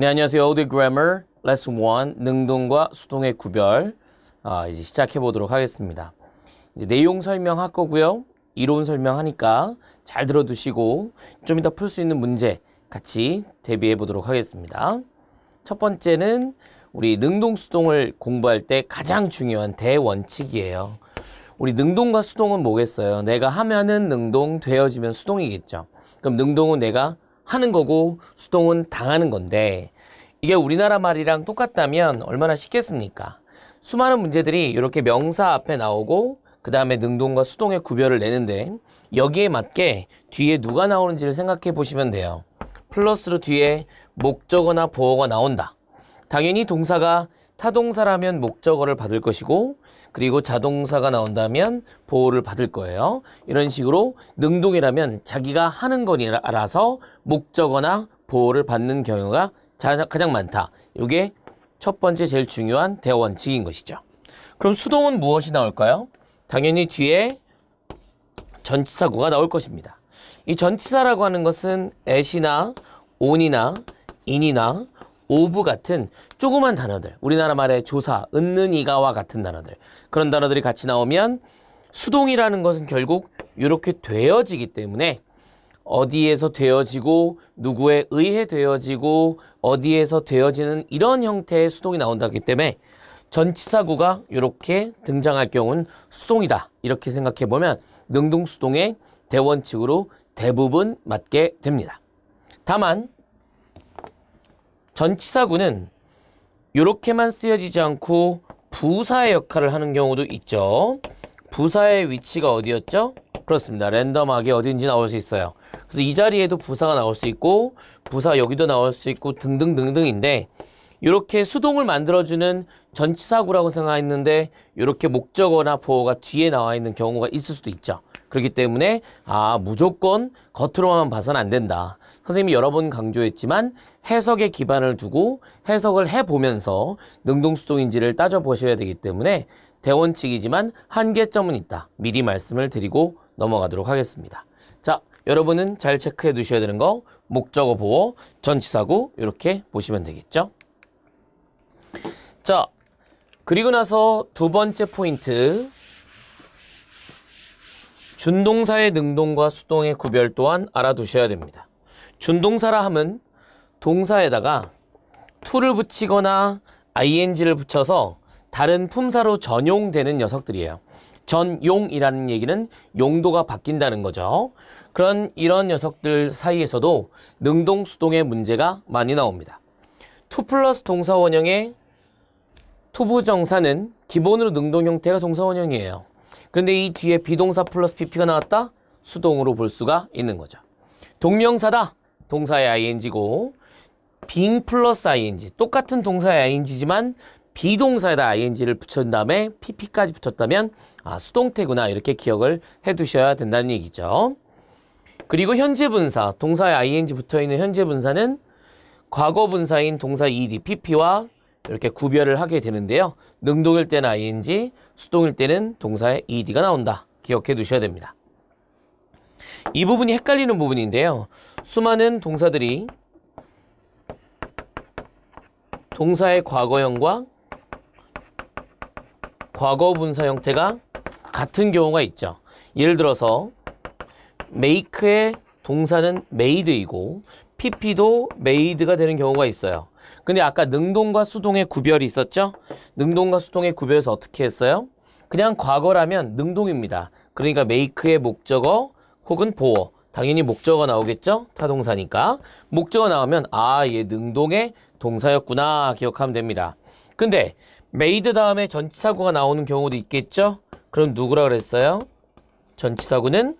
네, 안녕하세요. 오디 그래머 레슨 1 능동과 수동의 구별 아, 이제 시작해 보도록 하겠습니다. 이제 내용 설명할 거고요. 이론 설명하니까 잘 들어두시고 좀 이따 풀 수 있는 문제 같이 대비해 보도록 하겠습니다. 첫 번째는 우리 능동 수동을 공부할 때 가장 중요한 대원칙이에요. 우리 능동과 수동은 뭐겠어요? 내가 하면은 능동, 되어지면 수동이겠죠. 그럼 능동은 내가 하는 거고 수동은 당하는 건데 이게 우리나라 말이랑 똑같다면 얼마나 쉽겠습니까? 수많은 문제들이 이렇게 명사 앞에 나오고 그 다음에 능동과 수동의 구별을 내는데 여기에 맞게 뒤에 누가 나오는지를 생각해 보시면 돼요. 플러스로 뒤에 목적어나 보어가 나온다. 당연히 동사가 타동사라면 목적어를 받을 것이고 그리고 자동사가 나온다면 보호를 받을 거예요. 이런 식으로 능동이라면 자기가 하는 거니라서 목적어나 보호를 받는 경우가 가장 많다. 이게 첫 번째 제일 중요한 대원칙인 것이죠. 그럼 수동은 무엇이 나올까요? 당연히 뒤에 전치사구가 나올 것입니다. 이 전치사라고 하는 것은 at이나 on이나 in이나 오브 같은 조그만 단어들 우리나라 말의 조사, 은는이가와 같은 단어들 그런 단어들이 같이 나오면 수동이라는 것은 결국 이렇게 되어지기 때문에 어디에서 되어지고 누구에 의해 되어지고 어디에서 되어지는 이런 형태의 수동이 나온다기 때문에 전치사구가 이렇게 등장할 경우는 수동이다 이렇게 생각해보면 능동수동의 대원칙으로 대부분 맞게 됩니다. 다만 전치사구는 이렇게만 쓰여지지 않고 부사의 역할을 하는 경우도 있죠. 부사의 위치가 어디였죠? 그렇습니다. 랜덤하게 어디든지 나올 수 있어요. 그래서 이 자리에도 부사가 나올 수 있고 부사 여기도 나올 수 있고 등등등등인데 이렇게 수동을 만들어주는 전치사구라고 생각했는데 이렇게 목적어나 보어가 뒤에 나와 있는 경우가 있을 수도 있죠. 그렇기 때문에 아 무조건 겉으로만 봐선 안 된다. 선생님이 여러 번 강조했지만 해석에 기반을 두고 해석을 해보면서 능동수동인지를 따져보셔야 되기 때문에 대원칙이지만 한계점은 있다. 미리 말씀을 드리고 넘어가도록 하겠습니다. 자, 여러분은 잘 체크해 두셔야 되는 거 목적어 보어 전치사고 이렇게 보시면 되겠죠. 자, 그리고 나서 두 번째 포인트 준동사의 능동과 수동의 구별 또한 알아두셔야 됩니다. 준동사라 함은 동사에다가 to를 붙이거나 ing를 붙여서 다른 품사로 전용되는 녀석들이에요. 전용이라는 얘기는 용도가 바뀐다는 거죠. 그런 이런 녀석들 사이에서도 능동, 수동의 문제가 많이 나옵니다. to 플러스 동사 원형의 투부정사는 기본으로 능동 형태가 동사 원형이에요. 그런데 이 뒤에 비동사 플러스 pp가 나왔다? 수동으로 볼 수가 있는 거죠. 동명사다. 동사의 ing고 빙 플러스 ing. 똑같은 동사의 ing지만 비동사에다 ing를 붙인 다음에 pp까지 붙였다면 아, 수동태구나 이렇게 기억을 해두셔야 된다는 얘기죠. 그리고 현재 분사, 동사에 ing 붙어있는 현재 분사는 과거 분사인 동사 ed, pp와 이렇게 구별을 하게 되는데요. 능동일 때는 ing, 수동일 때는 동사의 ed가 나온다. 기억해 두셔야 됩니다. 이 부분이 헷갈리는 부분인데요. 수많은 동사들이 동사의 과거형과 과거 분사 형태가 같은 경우가 있죠. 예를 들어서 make의 동사는 made이고 pp도 made가 되는 경우가 있어요. 근데 아까 능동과 수동의 구별이 있었죠? 능동과 수동의 구별에서 어떻게 했어요? 그냥 과거라면 능동입니다. 그러니까 make의 목적어 혹은 보어. 당연히 목적어 나오겠죠? 타동사니까. 목적어 나오면 아, 얘 능동의 동사였구나 기억하면 됩니다. 근데 메이드 다음에 전치사고가 나오는 경우도 있겠죠? 그럼 누구라 그랬어요? 전치사고는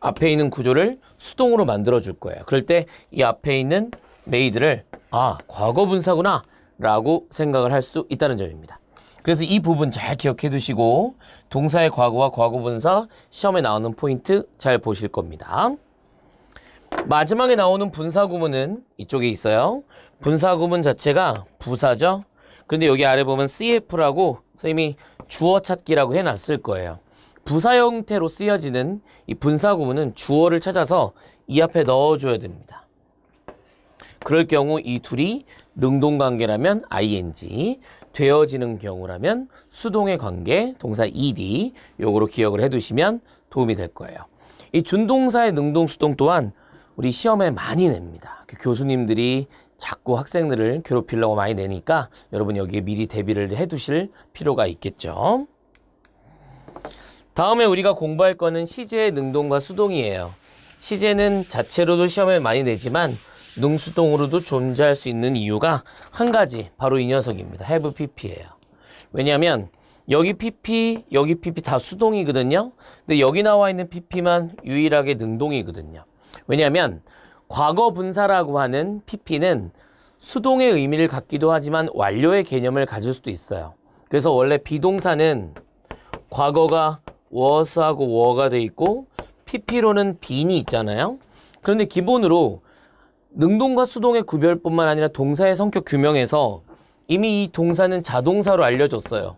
앞에 있는 구조를 수동으로 만들어 줄 거예요. 그럴 때 이 앞에 있는 메이드를 아, 과거 분사구나 라고 생각을 할 수 있다는 점입니다. 그래서 이 부분 잘 기억해 두시고 동사의 과거와 과거분사 시험에 나오는 포인트 잘 보실 겁니다. 마지막에 나오는 분사구문은 이쪽에 있어요. 분사구문 자체가 부사죠. 근데 여기 아래 보면 CF라고 선생님이 주어 찾기라고 해놨을 거예요. 부사 형태로 쓰여지는 이 분사구문은 주어를 찾아서 이 앞에 넣어줘야 됩니다. 그럴 경우 이 둘이 능동관계라면 ing, 되어지는 경우라면 수동의 관계 동사 ed 요거로 기억을 해두시면 도움이 될 거예요. 이 준동사의 능동 수동 또한 우리 시험에 많이 냅니다. 그 교수님들이 자꾸 학생들을 괴롭히려고 많이 내니까 여러분 여기에 미리 대비를 해두실 필요가 있겠죠. 다음에 우리가 공부할 거는 시제의 능동과 수동이에요. 시제는 자체로도 시험에 많이 내지만 능수동으로도 존재할 수 있는 이유가 한 가지 바로 이 녀석입니다. h 브 v e pp예요. 왜냐하면 여기 pp, 여기 pp 다 수동이거든요. 근데 여기 나와 있는 pp만 유일하게 능동이거든요. 왜냐하면 과거 분사라고 하는 pp는 수동의 의미를 갖기도 하지만 완료의 개념을 가질 수도 있어요. 그래서 원래 비동사는 과거가 was하고 were가 돼 있고 pp로는 bean이 있잖아요. 그런데 기본으로 능동과 수동의 구별뿐만 아니라 동사의 성격 규명에서 이미 이 동사는 자동사로 알려졌어요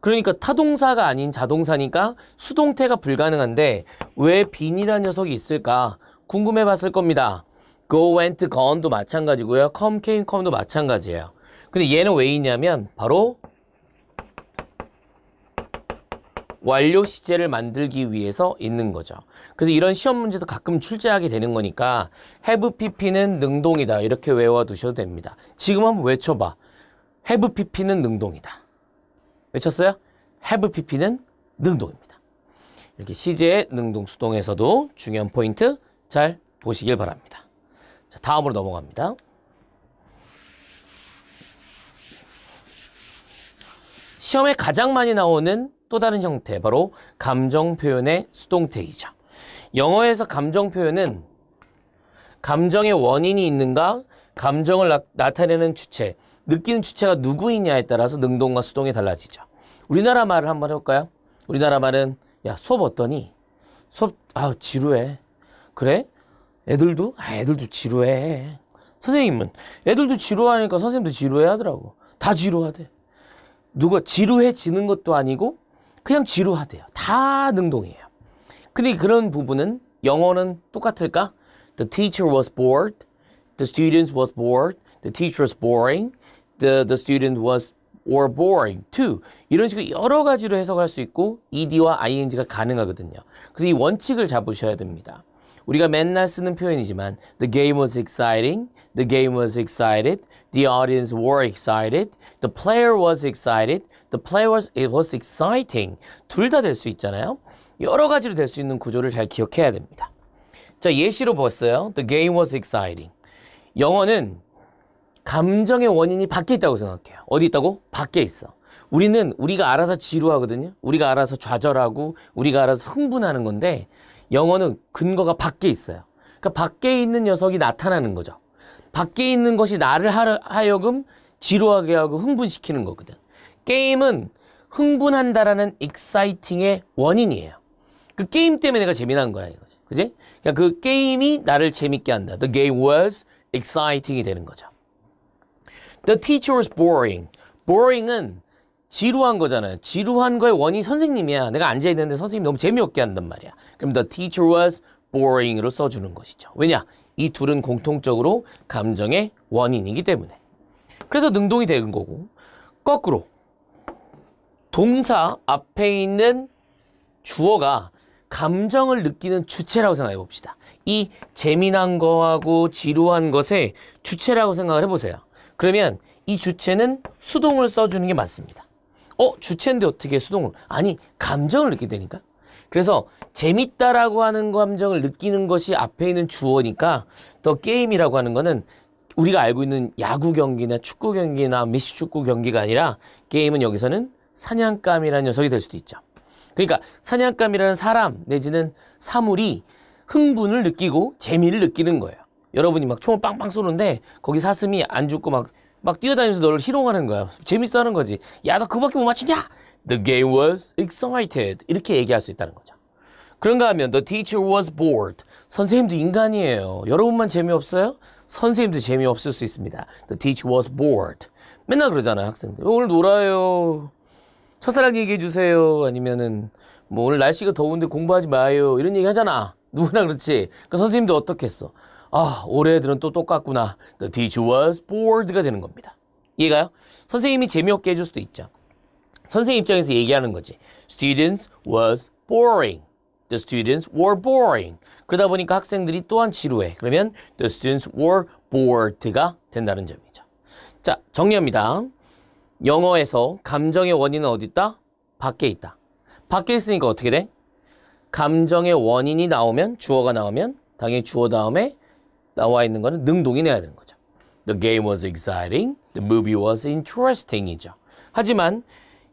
그러니까 타동사가 아닌 자동사니까 수동태가 불가능한데 왜 빈이라는 녀석이 있을까 궁금해 봤을 겁니다. go, went, gone도 마찬가지고요. come, came, come도 마찬가지예요. 근데 얘는 왜 있냐면 바로 완료 시제를 만들기 위해서 있는 거죠. 그래서 이런 시험 문제도 가끔 출제하게 되는 거니까 have pp는 능동이다 이렇게 외워두셔도 됩니다. 지금 한번 외쳐봐. have pp는 능동이다. 외쳤어요? have pp는 능동입니다. 이렇게 시제 의 능동 수동에서도 중요한 포인트 잘 보시길 바랍니다. 자, 다음으로 넘어갑니다. 시험에 가장 많이 나오는 또 다른 형태 바로 감정 표현의 수동태이죠. 영어에서 감정 표현은 감정의 원인이 있는가 감정을 나, 나타내는 주체 느끼는 주체가 누구이냐에 따라서 능동과 수동이 달라지죠. 우리나라 말을 한번 해볼까요? 우리나라 말은 야 수업 어떠니? 수업 아 지루해. 그래? 애들도? 아 애들도 지루해. 선생님은 애들도 지루하니까 선생님도 지루해 하더라고. 다 지루하대. 누가 지루해지는 것도 아니고 그냥 지루하대요. 다 능동이에요. 근데 그런 부분은 영어는 똑같을까? The teacher was bored. The students was bored. The teacher was boring. The, the student was or boring too. 이런 식으로 여러 가지로 해석할 수 있고 ed와 ing가 가능하거든요. 그래서 이 원칙을 잡으셔야 됩니다. 우리가 맨날 쓰는 표현이지만 the game was exciting, the game was excited, the audience were excited, the player was excited, The play was, it was exciting. 둘 다 될 수 있잖아요. 여러 가지로 될 수 있는 구조를 잘 기억해야 됩니다. 자, 예시로 보았어요 The game was exciting. 영어는 감정의 원인이 밖에 있다고 생각해요. 어디 있다고? 밖에 있어. 우리는 우리가 알아서 지루하거든요. 우리가 알아서 좌절하고 우리가 알아서 흥분하는 건데 영어는 근거가 밖에 있어요. 그러니까 밖에 있는 녀석이 나타나는 거죠. 밖에 있는 것이 나를 하여금 지루하게 하고 흥분시키는 거거든. 게임은 흥분한다라는 익사이팅의 원인이에요. 그 게임 때문에 내가 재미난 거야 이거지. 그지? 그냥 그러니까 그 게임이 나를 재밌게 한다. The game was exciting이 되는 거죠. The teacher was boring. boring은 지루한 거잖아요. 지루한 거의 원인 선생님이야. 내가 앉아 있는데 선생님 너무 재미없게 한단 말이야. 그럼 the teacher was boring으로 써주는 것이죠. 왜냐? 이 둘은 공통적으로 감정의 원인이기 때문에. 그래서 능동이 되는 거고 거꾸로 동사 앞에 있는 주어가 감정을 느끼는 주체라고 생각해 봅시다. 이 재미난 거하고 지루한 것의 주체라고 생각을 해보세요. 그러면 이 주체는 수동을 써주는 게 맞습니다. 어? 주체인데 어떻게 수동을? 아니, 감정을 느끼게 되니까. 그래서 재밌다라고 하는 감정을 느끼는 것이 앞에 있는 주어니까 더 게임이라고 하는 거는 우리가 알고 있는 야구 경기나 축구 경기나 미식축구 경기가 아니라 게임은 여기서는 사냥감이라는 녀석이 될 수도 있죠. 그러니까 사냥감이라는 사람 내지는 사물이 흥분을 느끼고 재미를 느끼는 거예요. 여러분이 막 총을 빵빵 쏘는데 거기 사슴이 안 죽고 막, 막 뛰어다니면서 너를 희롱하는 거야. 재밌어 하는 거지. 야, 너 그밖에 못 맞히냐? The game was excited. 이렇게 얘기할 수 있다는 거죠. 그런가 하면 the teacher was bored. 선생님도 인간이에요. 여러분만 재미없어요? 선생님도 재미없을 수 있습니다. The teacher was bored. 맨날 그러잖아요, 학생들. 오늘 놀아요. 첫사랑 얘기해 주세요. 아니면은 뭐 오늘 날씨가 더운데 공부하지 마요. 이런 얘기 하잖아. 누구나 그렇지. 그 선생님도 어떻겠어. 아, 올해 애들은 또 똑같구나. The teacher was bored가 되는 겁니다. 이해가요? 선생님이 재미없게 해줄 수도 있죠. 선생님 입장에서 얘기하는 거지. Students was boring. The students were boring. 그러다 보니까 학생들이 또한 지루해. 그러면 the students were bored가 된다는 점이죠. 자, 정리합니다. 영어에서 감정의 원인은 어디 있다? 밖에 있다. 밖에 있으니까 어떻게 돼? 감정의 원인이 나오면 주어가 나오면 당연히 주어 다음에 나와 있는 거는 능동이내야 되는 거죠. The game was exciting. The movie was interesting이죠. 하지만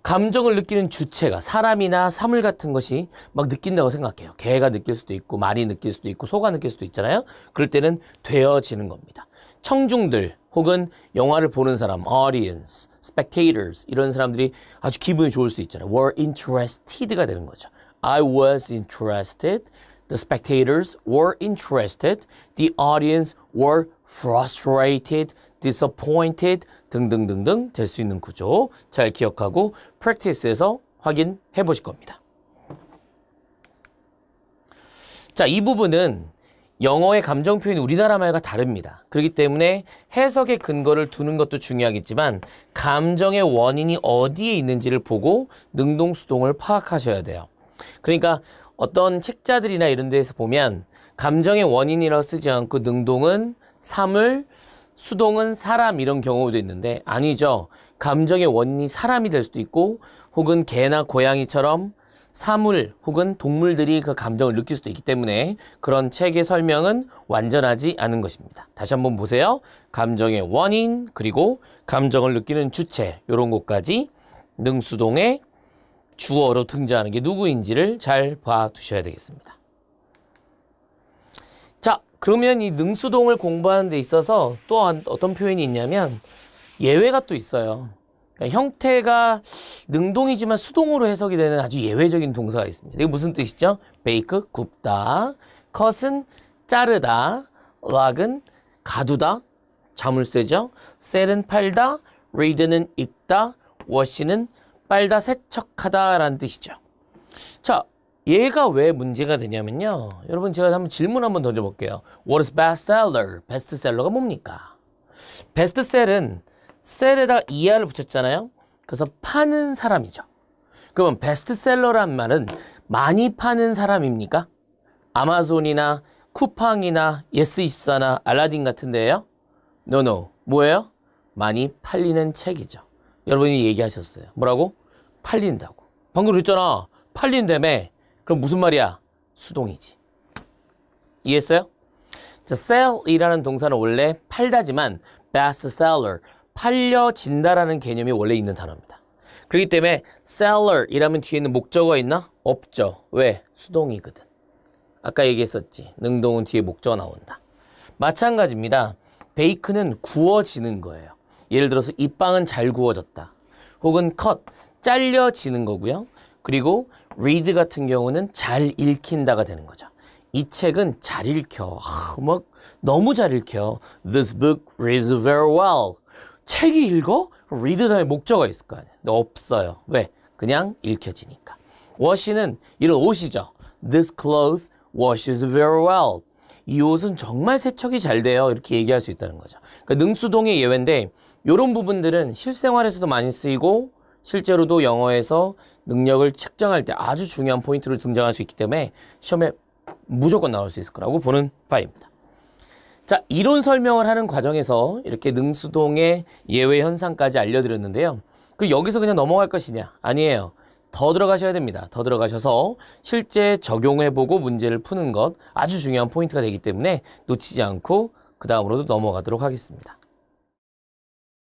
감정을 느끼는 주체가 사람이나 사물 같은 것이 막 느낀다고 생각해요. 개가 느낄 수도 있고 말이 느낄 수도 있고 소가 느낄 수도 있잖아요. 그럴 때는 되어지는 겁니다. 청중들 혹은 영화를 보는 사람, audience, spectators 이런 사람들이 아주 기분이 좋을 수 있잖아요. were interested가 되는 거죠. I was interested. The spectators were interested. The audience were frustrated, disappointed 등등등등 될 수 있는 구조 잘 기억하고 practice에서 확인해 보실 겁니다. 자, 이 부분은 영어의 감정 표현 이 우리나라 말과 다릅니다. 그렇기 때문에 해석의 근거를 두는 것도 중요하겠지만 감정의 원인이 어디에 있는지를 보고 능동 수동을 파악하셔야 돼요. 그러니까 어떤 책자들이나 이런 데에서 보면 감정의 원인이라고 쓰지 않고 능동은 사물, 수동은 사람 이런 경우도 있는데 아니죠. 감정의 원인이 사람이 될 수도 있고 혹은 개나 고양이처럼 사물 혹은 동물들이 그 감정을 느낄 수도 있기 때문에 그런 책의 설명은 완전하지 않은 것입니다. 다시 한번 보세요. 감정의 원인 그리고 감정을 느끼는 주체 이런 것까지 능수동의 주어로 등장하는 게 누구인지를 잘 봐두셔야 되겠습니다. 그러면 이 능수동을 공부하는 데 있어서 또 어떤 표현이 있냐면 예외가 또 있어요. 그러니까 형태가 능동이지만 수동으로 해석이 되는 아주 예외적인 동사가 있습니다. 이게 무슨 뜻이죠? 베이크, 굽다. 컷은 자르다. 락은 가두다. 자물쇠죠. 셀은 팔다. 리드는 읽다. 워시는 빨다, 세척하다 라는 뜻이죠. 자, 얘가 왜 문제가 되냐면요. 여러분 제가 한번 질문 한번 던져볼게요. What is bestseller? 베스트셀러가 뭡니까? 베스트셀은 셀에다가 er를 붙였잖아요. 그래서 파는 사람이죠. 그러면 베스트셀러란 말은 많이 파는 사람입니까? 아마존이나 쿠팡이나 예스24나 알라딘 같은 데요 노노. No, no. 뭐예요? 많이 팔리는 책이죠. 여러분이 얘기하셨어요. 뭐라고? 팔린다고. 방금 그랬잖아. 팔린다며. 그럼 무슨 말이야? 수동이지. 이해했어요? 자, sell이라는 동사는 원래 팔다지만 bestseller, 팔려진다라는 개념이 원래 있는 단어입니다. 그렇기 때문에 seller이라면 뒤에는 목적어가 있나? 없죠. 왜? 수동이거든. 아까 얘기했었지. 능동은 뒤에 목적어 나온다. 마찬가지입니다. 베이크는 구워지는 거예요. 예를 들어서 이 빵은 잘 구워졌다. 혹은 컷, 잘려지는 거고요. 그리고 read 같은 경우는 잘 읽힌다가 되는 거죠. 이 책은 잘 읽혀. 아, 막 뭐, 너무 잘 읽혀. This book reads very well. 책이 읽어? read 다음에 목적어 있을 거아니에요 없어요. 왜? 그냥 읽혀지니까. wash는 이런 옷이죠. This cloth e s washes very well. 이 옷은 정말 세척이 잘 돼요. 이렇게 얘기할 수 있다는 거죠. 그러니까 능수동의 예외인데 이런 부분들은 실생활에서도 많이 쓰이고 실제로도 영어에서 능력을 측정할 때 아주 중요한 포인트로 등장할 수 있기 때문에 시험에 무조건 나올 수 있을 거라고 보는 바입니다. 자, 이론 설명을 하는 과정에서 이렇게 능수동의 예외 현상까지 알려드렸는데요. 그 여기서 그냥 넘어갈 것이냐? 아니에요. 더 들어가셔야 됩니다. 더 들어가셔서 실제 적용해보고 문제를 푸는 것 아주 중요한 포인트가 되기 때문에 놓치지 않고 그 다음으로도 넘어가도록 하겠습니다.